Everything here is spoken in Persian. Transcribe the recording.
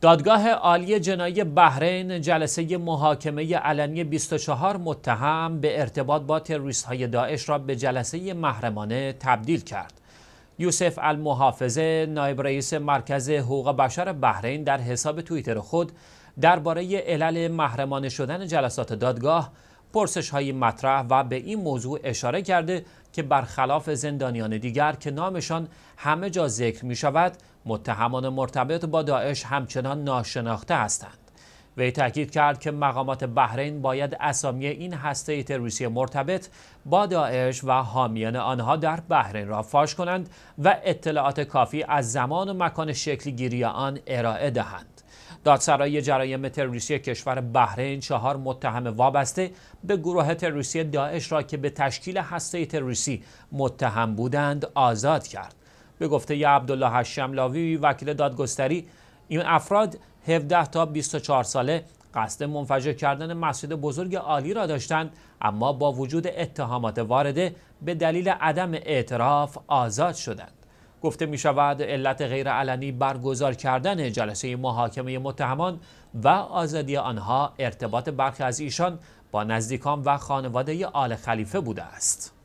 دادگاه عالی جنایی بحرین جلسه محاکمه علنی 24 متهم به ارتباط با تروریست های داعش را به جلسه محرمانه تبدیل کرد. یوسف المحافظه نایب رئیس مرکز حقوق بشر بحرین در حساب توییتر خود درباره علل محرمانه شدن جلسات دادگاه پرسش های مطرح و به این موضوع اشاره کرده که برخلاف زندانیان دیگر که نامشان همه جا ذکر می شود متهمان مرتبط با داعش همچنان ناشناخته هستند وی تاکید کرد که مقامات بحرین باید اسامی این هسته تروریستی مرتبط با داعش و حامیان آنها در بحرین را فاش کنند و اطلاعات کافی از زمان و مکان شکلگیری گیری آن ارائه دهند دادسرای جرایم تروریستی کشور بحرین چهار متهم وابسته به گروه تروریستی داعش را که به تشکیل هسته تروریستی متهم بودند آزاد کرد به گفته ی عبدالله هشملاوی وکیل دادگستری این افراد 17 تا 24 ساله قصد منفجر کردن مسجد بزرگ عالی را داشتند اما با وجود اتهامات وارده به دلیل عدم اعتراف آزاد شدند گفته می شود علت غیرعلنی برگزار کردن جلسه محاکمه متهمان و آزادی آنها ارتباط برخی از ایشان با نزدیکان و خانواده آل خلیفه بوده است.